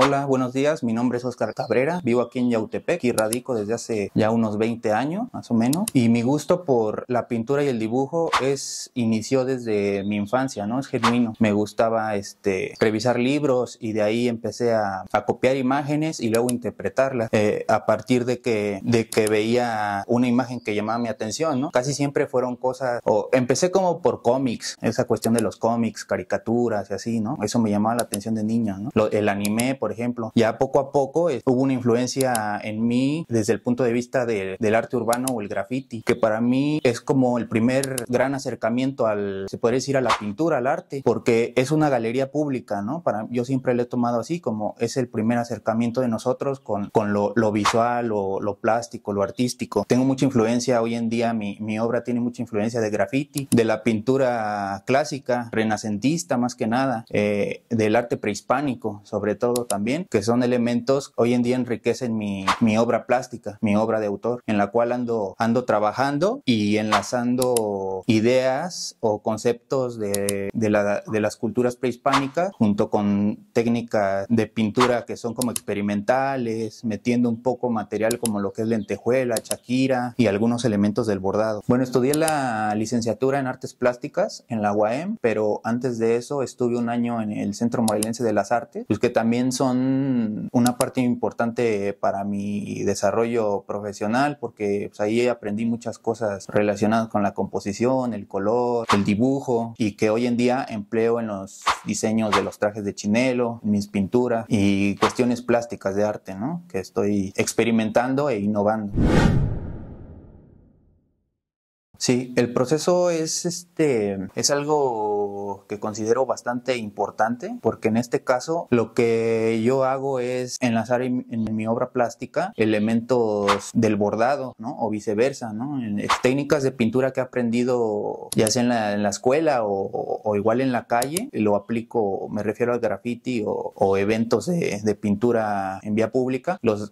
Hola, buenos días. Mi nombre es Oscar Cabrera. Vivo aquí en Yautepec y radico desde hace ya unos 20 años, más o menos. Y mi gusto por la pintura y el dibujo es inició desde mi infancia, ¿no? Es genuino. Me gustaba este revisar libros y de ahí empecé a, copiar imágenes y luego interpretarlas eh, a partir de que de que veía una imagen que llamaba mi atención, ¿no? Casi siempre fueron cosas o empecé como por cómics, esa cuestión de los cómics, caricaturas y así, ¿no? Eso me llamaba la atención de niño, ¿no? el anime por por ejemplo. Ya poco a poco eh, hubo una influencia en mí desde el punto de vista del arte urbano o el graffiti, que para mí es como el primer gran acercamiento al, se puede decir, a la pintura, al arte, porque es una galería pública, ¿no? Para, yo siempre lo he tomado así, como es el primer acercamiento de nosotros con, con lo, visual, o lo plástico, lo artístico. Tengo mucha influencia hoy en día, mi, mi obra tiene mucha influencia de graffiti, de la pintura clásica, renacentista más que nada, eh, del arte prehispánico, sobre todo también que son elementos hoy en día enriquecen mi, mi obra plástica, mi obra de autor, en la cual ando, ando trabajando y enlazando ideas o conceptos de, de, las culturas prehispánicas junto con técnicas de pintura que son como experimentales, metiendo un poco material como lo que es lentejuela, chaquira y algunos elementos del bordado. Bueno, estudié la licenciatura en artes plásticas en la UAM, pero antes de eso estuve un año en el Centro Morelense de las Artes, pues que también son una parte importante para mi desarrollo profesional porque pues, ahí aprendí muchas cosas relacionadas con la composición, el color, el dibujo y que hoy en día empleo en los diseños de los trajes de chinelo, mis pinturas y cuestiones plásticas de arte, ¿no? Que estoy experimentando e innovando. Sí, el proceso es este es algo que considero bastante importante porque en este caso lo que yo hago es enlazar en, mi obra plástica elementos del bordado, ¿no? O viceversa, ¿no? técnicas de pintura que he aprendido ya sea en la, escuela o, igual en la calle, lo aplico, me refiero al graffiti o, eventos de, pintura en vía pública, los,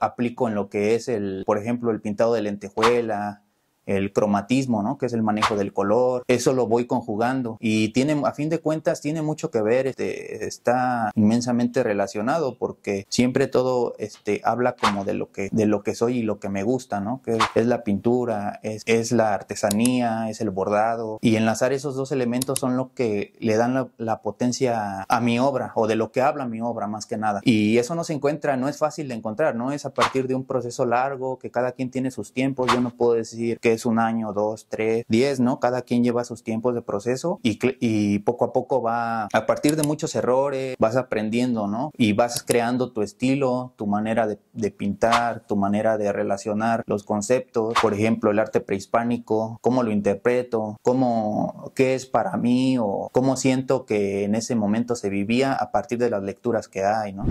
aplico en lo que es el, por ejemplo, el pintado de lentejuela, el cromatismo, ¿no? Que es el manejo del color. Eso lo voy conjugando y tiene, a fin de cuentas, tiene mucho que ver. Este, está inmensamente relacionado porque siempre todo, este, habla como de lo que, de lo que soy y lo que me gusta, ¿no? Que es la pintura, es, la artesanía, es el bordado y enlazar esos dos elementos son lo que le dan la, la potencia a mi obra o de lo que habla mi obra más que nada. Y eso no se encuentra, no es fácil de encontrar, ¿no? Es a partir de un proceso largo que cada quien tiene sus tiempos. Yo no puedo decir que es un año, dos, tres, diez, ¿no? Cada quien lleva sus tiempos de proceso y, y poco a poco va, a partir de muchos errores, vas aprendiendo, ¿no? Y vas creando tu estilo, tu manera de, pintar, tu manera de relacionar los conceptos, por ejemplo, el arte prehispánico, cómo lo interpreto, cómo, qué es para mí o cómo siento que en ese momento se vivía a partir de las lecturas que hay, ¿no?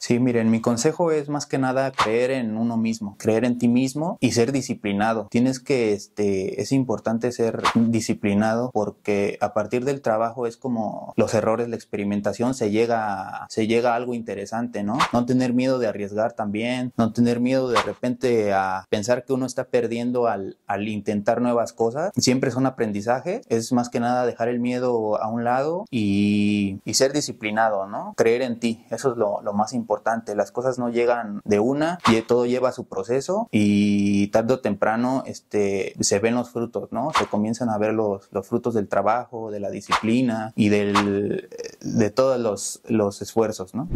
Sí, miren, mi consejo es más que nada creer en uno mismo, creer en ti mismo y ser disciplinado. Tienes que, este, es importante ser disciplinado porque a partir del trabajo es como los errores, la experimentación, se llega, se llega algo interesante, ¿no? No tener miedo de arriesgar también, no tener miedo de repente a pensar que uno está perdiendo al, intentar nuevas cosas. Siempre es un aprendizaje, es más que nada dejar el miedo a un lado y, ser disciplinado, ¿no? Creer en ti, eso es lo más importante importante. Las cosas no llegan de una, y todo lleva su proceso y tarde o temprano este, se ven los frutos, ¿no? Se comienzan a ver los, frutos del trabajo, de la disciplina y del, de todos los, los esfuerzos, ¿no?